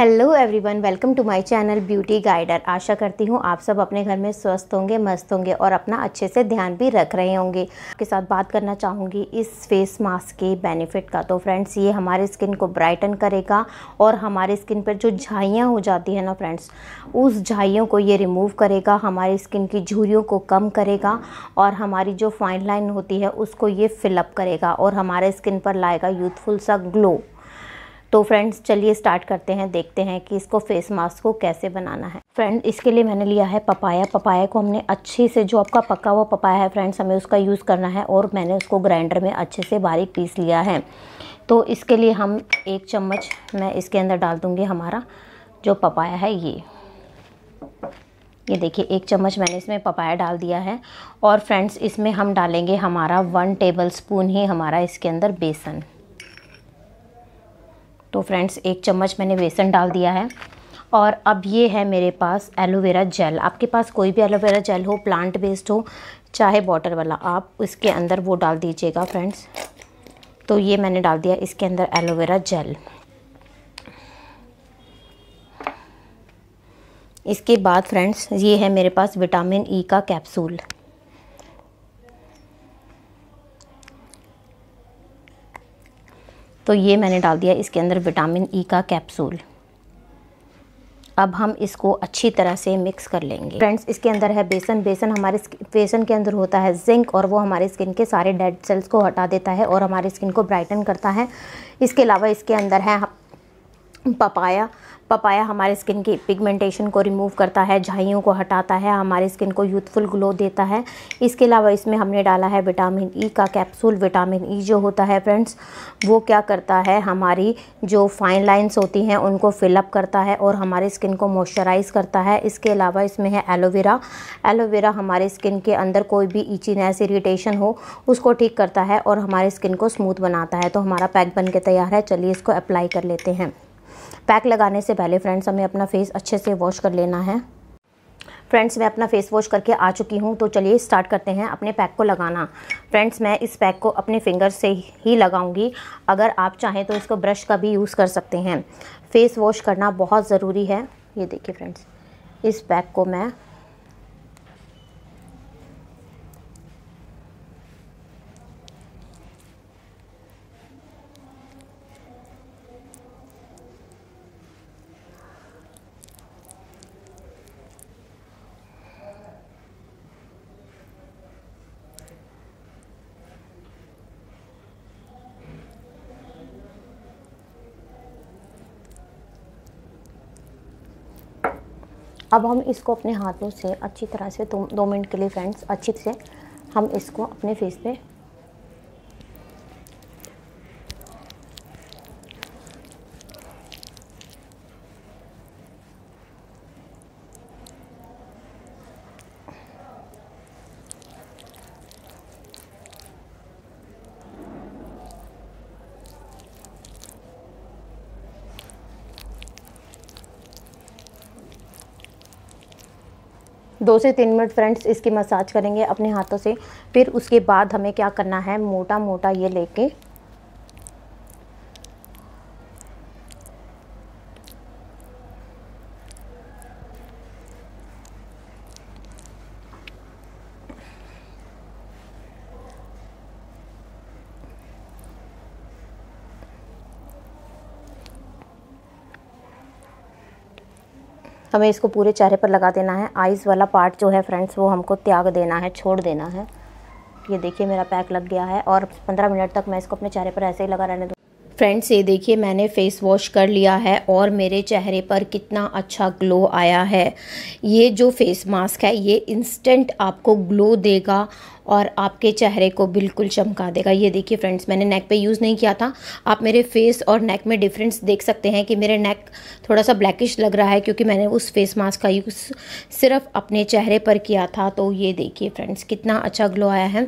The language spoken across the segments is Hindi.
hello everyone welcome to my channel beauty guider आशा करती हूँ आप सब अपने घर में स्वस्थ होंगे मस्त होंगे और अपना अच्छे से ध्यान भी रख रहे होंगे आपके साथ बात करना चाहूँगी इस फेस मास्क के बेनिफिट का तो फ्रेंड्स ये हमारे स्किन को ब्राइटन करेगा और हमारे स्किन पर जो झाइयाँ हो जाती हैं ना फ्रेंड्स उस झाइयों को ये रिमूव करेगा हमारी स्किन की झुरियों को कम करेगा और हमारी जो फाइन लाइन होती है उसको ये फिलअप करेगा और हमारे स्किन पर लाएगा यूथफुल सा ग्लो तो फ्रेंड्स चलिए स्टार्ट करते हैं देखते हैं कि इसको फेस मास्क को कैसे बनाना है फ्रेंड इसके लिए मैंने लिया है पपाया पपाया को हमने अच्छे से जो आपका पका हुआ पपाया है फ्रेंड्स हमें उसका यूज़ करना है और मैंने उसको ग्राइंडर में अच्छे से बारीक पीस लिया है तो इसके लिए हम एक चम्मच मैं इसके अंदर डाल दूँगी हमारा जो पपाया है ये ये देखिए एक चम्मच मैंने इसमें पपाया डाल दिया है और फ्रेंड्स इसमें हम डालेंगे हमारा वन टेबल स्पून ही हमारा इसके अंदर बेसन तो फ्रेंड्स एक चम्मच मैंने बेसन डाल दिया है और अब ये है मेरे पास एलोवेरा जेल आपके पास कोई भी एलोवेरा जेल हो प्लांट बेस्ड हो चाहे वाटर वाला आप इसके अंदर वो डाल दीजिएगा फ्रेंड्स तो ये मैंने डाल दिया इसके अंदर एलोवेरा जेल इसके बाद फ्रेंड्स ये है मेरे पास विटामिन ई e का कैप्सूल तो ये मैंने डाल दिया इसके अंदर विटामिन ई e का कैप्सूल अब हम इसको अच्छी तरह से मिक्स कर लेंगे फ्रेंड्स इसके अंदर है बेसन बेसन हमारे बेसन के अंदर होता है जिंक और वो हमारे स्किन के सारे डेड सेल्स को हटा देता है और हमारे स्किन को ब्राइटन करता है इसके अलावा इसके अंदर है पपाया पपाया हमारे स्किन की पिगमेंटेशन को रिमूव करता है झाइयों को हटाता है हमारे स्किन को यूथफुल ग्लो देता है इसके अलावा इसमें हमने डाला है विटामिन ई e का कैप्सूल विटामिन ई e जो होता है फ्रेंड्स वो क्या करता है हमारी जो फाइन लाइंस होती हैं उनको फिलअप करता है और हमारे स्किन को मॉइस्चराइज़ करता है इसके अलावा इसमें है एलोवेरा एलोवेरा हमारे स्किन के अंदर कोई भी ईचीनेस इरीटेशन हो उसको ठीक करता है और हमारे स्किन को स्मूथ बनाता है तो हमारा पैक बन के तैयार है चलिए इसको अप्लाई कर लेते हैं पैक लगाने से पहले फ्रेंड्स हमें अपना फेस अच्छे से वॉश कर लेना है फ्रेंड्स मैं अपना फेस वॉश करके आ चुकी हूँ तो चलिए स्टार्ट करते हैं अपने पैक को लगाना फ्रेंड्स मैं इस पैक को अपने फिंगर से ही लगाऊंगी अगर आप चाहें तो इसको ब्रश का भी यूज़ कर सकते हैं फेस वॉश करना बहुत ज़रूरी है ये देखिए फ्रेंड्स इस पैक को मैं अब हम इसको अपने हाथों से अच्छी तरह से दो मिनट के लिए फ्रेंड्स अच्छी से हम इसको अपने फेस पे दो से तीन मिनट फ्रेंड्स इसकी मसाज करेंगे अपने हाथों से फिर उसके बाद हमें क्या करना है मोटा मोटा ये लेके हमें इसको पूरे चेहरे पर लगा देना है आइज़ वाला पार्ट जो है फ्रेंड्स वो हमको त्याग देना है छोड़ देना है ये देखिए मेरा पैक लग गया है और पंद्रह मिनट तक मैं इसको अपने चेहरे पर ऐसे ही लगा रहने दूँ फ्रेंड्स ये देखिए मैंने फ़ेस वॉश कर लिया है और मेरे चेहरे पर कितना अच्छा ग्लो आया है ये जो फेस मास्क है ये इंस्टेंट आपको ग्लो देगा और आपके चेहरे को बिल्कुल चमका देगा ये देखिए फ्रेंड्स मैंने नेक पे यूज़ नहीं किया था आप मेरे फेस और नेक में डिफरेंस देख सकते हैं कि मेरे नेक थोड़ा सा ब्लैकिश लग रहा है क्योंकि मैंने उस फेस मास्क का यूज़ सिर्फ अपने चेहरे पर किया था तो ये देखिए फ्रेंड्स कितना अच्छा ग्लो आया है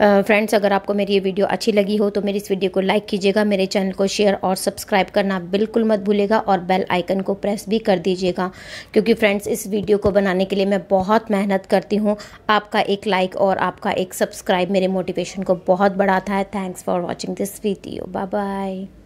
फ्रेंड्स अगर आपको मेरी ये वीडियो अच्छी लगी हो तो मेरी इस वीडियो को लाइक कीजिएगा मेरे चैनल को शेयर और सब्सक्राइब करना बिल्कुल मत भूलेगा और बेल आइकन को प्रेस भी कर दीजिएगा क्योंकि फ्रेंड्स इस वीडियो को बनाने के लिए मैं बहुत मेहनत करती हूँ आपका एक लाइक और आपका आपका एक सब्सक्राइब मेरे मोटिवेशन को बहुत बढ़ाता है thanks for watching this video bye bye